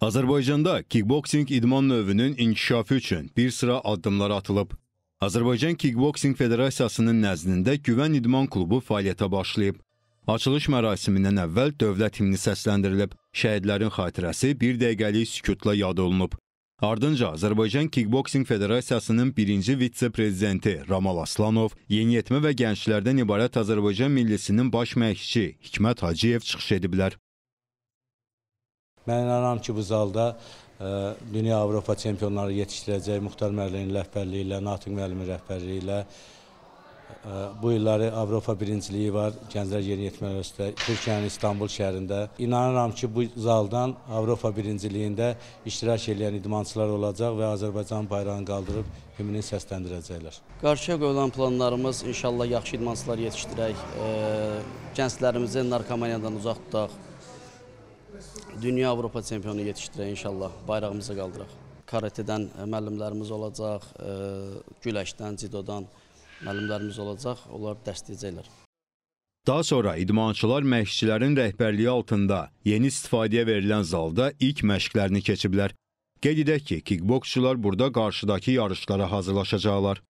Azərbaycanda kickboksing idman növünün inkişafı üçün bir sıra addımlar atılıb. Azərbaycan Kickboksing Federasiyasının nəzdində Güvən İdman Klubu fəaliyyətə başlayıb. Açılış mərasimindən əvvəl dövlət himni səsləndirilib, şəhidlərin xatirəsi bir dəqiqəlik sükutla yad olunub. Ardınca Azərbaycan Kickboksing Federasiyasının birinci vitse-prezidenti Ramal Aslanov, yeniyetmə və gənclərdən ibarət Azərbaycan millisinin baş məşqçi Hikmət Hacıyev çıxış ediblər. Mən inanıram ki, bu zalda e, dünya Avropa çempionları yetişdirəcək Muxtar müəllimin rəhbərliyi ilə, Natiq müəllimin rəhbərliyi ilə bu illəri Avropa birinciliyi var gənclər yeniyetmələr üstə Türkiyənin İstanbul şəhərində. İnanıram ki, bu zaldan Avropa birinciliyində iştirak edən idmançılar olacaq və Azərbaycan bayrağını qaldırıb himni səsləndirəcəklər. Qarşıya qoyulan planlarımız inşallah yaxşı idmançılar yetişdirək, e, gənclərimizi narkomaniyadan uzaq tutaq, dünya Avropa çempionu yetişdirək inşallah, bayrağımızı qaldıraq. Karatedən e, müəllimlərimiz olacaq, e, güləşdən, cidodan müəllimlərimiz olacaq, onlar dəstəyəcəklər. Daha sonra idmançılar məşqçilərin rəhbərliyi altında yeni istifadəyə verilən zalda ilk məşqlərini keçiblər. Qeyd edək ki, kickboksçular burada qarşıdakı yarışlara hazırlaşacaqlar.